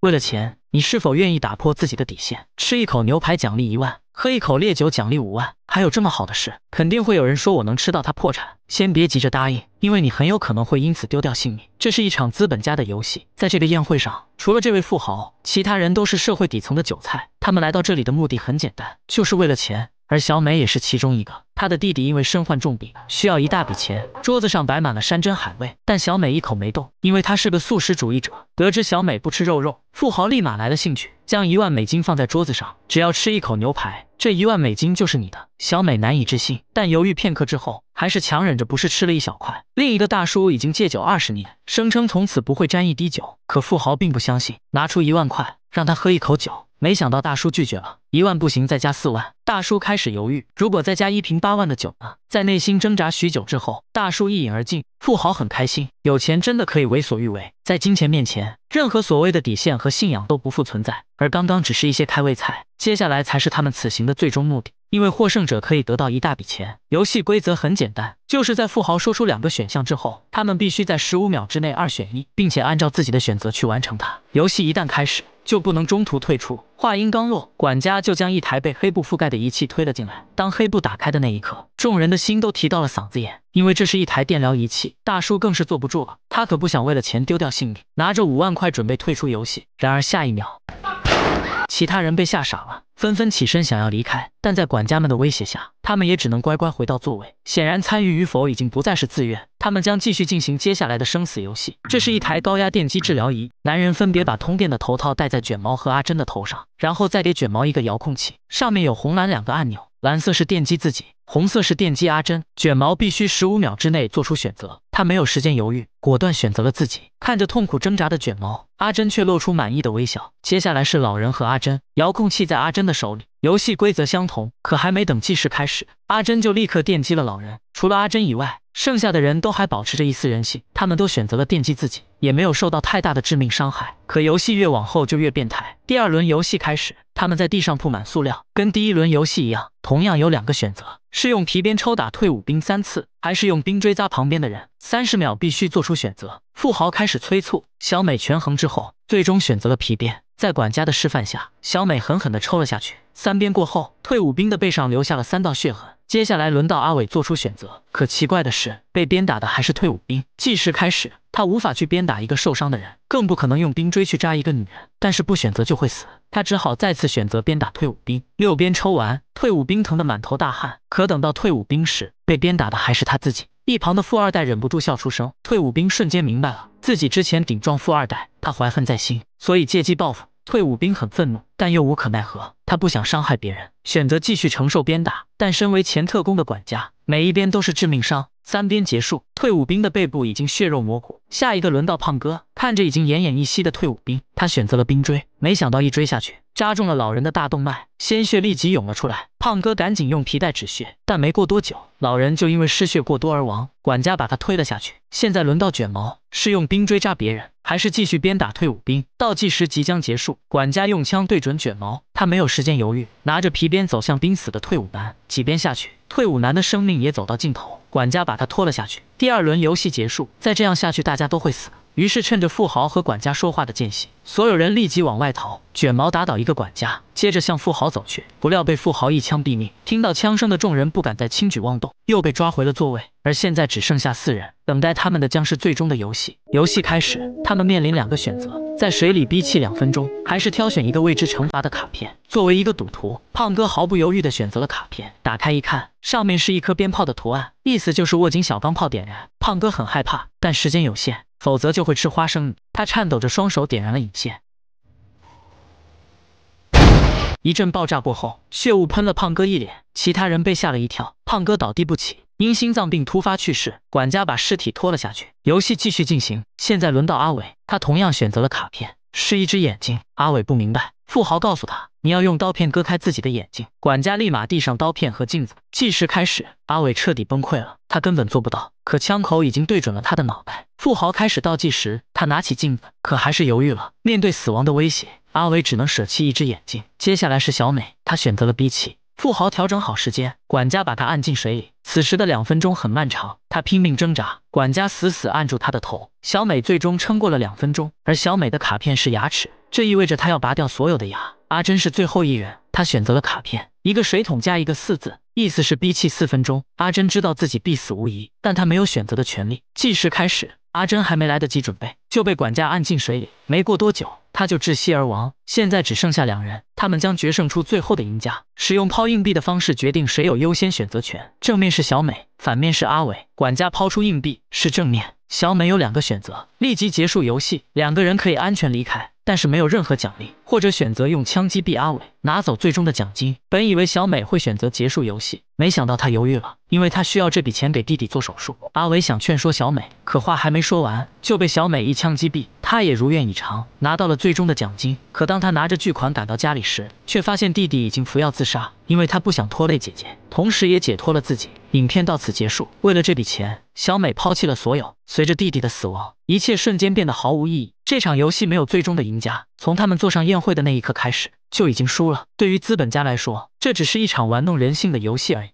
为了钱，你是否愿意打破自己的底线？吃一口牛排奖励一万，喝一口烈酒奖励五万，还有这么好的事？肯定会有人说我能吃到他破产，先别急着答应，因为你很有可能会因此丢掉性命。这是一场资本家的游戏，在这个宴会上，除了这位富豪，其他人都是社会底层的韭菜。他们来到这里的目的很简单，就是为了钱。而小美也是其中一个，她的弟弟因为身患重病，需要一大笔钱。桌子上摆满了山珍海味，但小美一口没动，因为她是个素食主义者。得知小美不吃肉肉，富豪立马来了兴趣，将一万美金放在桌子上，只要吃一口牛排，这一万美金就是你的。小美难以置信，但犹豫片刻之后，还是强忍着不是吃了一小块。另一个大叔已经戒酒二十年，声称从此不会沾一滴酒，可富豪并不相信，拿出一万块。让他喝一口酒，没想到大叔拒绝了。一万不行，再加四万。大叔开始犹豫，如果再加一瓶八万的酒呢？在内心挣扎许久之后，大叔一饮而尽。富豪很开心，有钱真的可以为所欲为。在金钱面前，任何所谓的底线和信仰都不复存在。而刚刚只是一些开胃菜，接下来才是他们此行的最终目的，因为获胜者可以得到一大笔钱。游戏规则很简单，就是在富豪说出两个选项之后，他们必须在十五秒之内二选一，并且按照自己的选择去完成它。游戏一旦开始。就不能中途退出。话音刚落，管家就将一台被黑布覆盖的仪器推了进来。当黑布打开的那一刻，众人的心都提到了嗓子眼，因为这是一台电疗仪器。大叔更是坐不住了，他可不想为了钱丢掉性命，拿着五万块准备退出游戏。然而下一秒，其他人被吓傻了。纷纷起身想要离开，但在管家们的威胁下，他们也只能乖乖回到座位。显然，参与与否已经不再是自愿，他们将继续进行接下来的生死游戏。这是一台高压电击治疗仪，男人分别把通电的头套戴在卷毛和阿珍的头上，然后再给卷毛一个遥控器，上面有红蓝两个按钮。蓝色是电击自己，红色是电击阿珍。卷毛必须十五秒之内做出选择，他没有时间犹豫，果断选择了自己。看着痛苦挣扎的卷毛，阿珍却露出满意的微笑。接下来是老人和阿珍，遥控器在阿珍的手里。游戏规则相同，可还没等计时开始，阿珍就立刻电击了老人。除了阿珍以外，剩下的人都还保持着一丝人性，他们都选择了电击自己，也没有受到太大的致命伤害。可游戏越往后就越变态。第二轮游戏开始，他们在地上铺满塑料，跟第一轮游戏一样，同样有两个选择：是用皮鞭抽打退伍兵三次，还是用冰锥扎旁边的人？三十秒必须做出选择。富豪开始催促，小美权衡之后，最终选择了皮鞭。在管家的示范下，小美狠狠地抽了下去。三鞭过后，退伍兵的背上留下了三道血痕。接下来轮到阿伟做出选择，可奇怪的是，被鞭打的还是退伍兵。计时开始，他无法去鞭打一个受伤的人，更不可能用冰锥去扎一个女人。但是不选择就会死，他只好再次选择鞭打退伍兵。六鞭抽完，退伍兵疼得满头大汗。可等到退伍兵时，被鞭打的还是他自己。一旁的富二代忍不住笑出声，退伍兵瞬间明白了，自己之前顶撞富二代，他怀恨在心，所以借机报复。退伍兵很愤怒，但又无可奈何。他不想伤害别人，选择继续承受鞭打。但身为前特工的管家，每一鞭都是致命伤。三鞭结束，退伍兵的背部已经血肉模糊。下一个轮到胖哥，看着已经奄奄一息的退伍兵，他选择了冰锥。没想到一锥下去，扎中了老人的大动脉，鲜血立即涌了出来。胖哥赶紧用皮带止血，但没过多久，老人就因为失血过多而亡。管家把他推了下去。现在轮到卷毛，是用冰锥扎别人。还是继续鞭打退伍兵，倒计时即将结束，管家用枪对准卷毛，他没有时间犹豫，拿着皮鞭走向濒死的退伍男，几鞭下去，退伍男的生命也走到尽头，管家把他拖了下去。第二轮游戏结束，再这样下去，大家都会死。于是趁着富豪和管家说话的间隙，所有人立即往外逃。卷毛打倒一个管家，接着向富豪走去，不料被富豪一枪毙命。听到枪声的众人不敢再轻举妄动，又被抓回了座位。而现在只剩下四人，等待他们的将是最终的游戏。游戏开始，他们面临两个选择：在水里憋气两分钟，还是挑选一个未知惩罚的卡片。作为一个赌徒，胖哥毫不犹豫地选择了卡片。打开一看，上面是一颗鞭炮的图案，意思就是握紧小钢炮，点燃。胖哥很害怕，但时间有限，否则就会吃花生米。他颤抖着双手点燃了引线。一阵爆炸过后，血雾喷了胖哥一脸，其他人被吓了一跳。胖哥倒地不起，因心脏病突发去世。管家把尸体拖了下去。游戏继续进行，现在轮到阿伟，他同样选择了卡片，是一只眼睛。阿伟不明白，富豪告诉他。你要用刀片割开自己的眼睛，管家立马递上刀片和镜子，计时开始。阿伟彻底崩溃了，他根本做不到，可枪口已经对准了他的脑袋。富豪开始倒计时，他拿起镜子，可还是犹豫了。面对死亡的威胁，阿伟只能舍弃一只眼睛。接下来是小美，她选择了闭气。富豪调整好时间，管家把他按进水里。此时的两分钟很漫长，他拼命挣扎，管家死死按住他的头。小美最终撑过了两分钟，而小美的卡片是牙齿，这意味着她要拔掉所有的牙。阿珍是最后一人，她选择了卡片，一个水桶加一个四字，意思是憋气四分钟。阿珍知道自己必死无疑，但她没有选择的权利。计时开始，阿珍还没来得及准备，就被管家按进水里。没过多久，她就窒息而亡。现在只剩下两人，他们将决胜出最后的赢家，使用抛硬币的方式决定谁有优先选择权。正面是小美。反面是阿伟，管家抛出硬币是正面，小美有两个选择，立即结束游戏，两个人可以安全离开，但是没有任何奖励；或者选择用枪击毙阿伟，拿走最终的奖金。本以为小美会选择结束游戏，没想到她犹豫了，因为她需要这笔钱给弟弟做手术。阿伟想劝说小美，可话还没说完就被小美一枪击毙，他也如愿以偿拿到了最终的奖金。可当他拿着巨款赶到家里时，却发现弟弟已经服药自杀，因为他不想拖累姐姐，同时也解脱了自己。影片到此结束。为了这笔钱，小美抛弃了所有。随着弟弟的死亡，一切瞬间变得毫无意义。这场游戏没有最终的赢家，从他们坐上宴会的那一刻开始，就已经输了。对于资本家来说，这只是一场玩弄人性的游戏而已。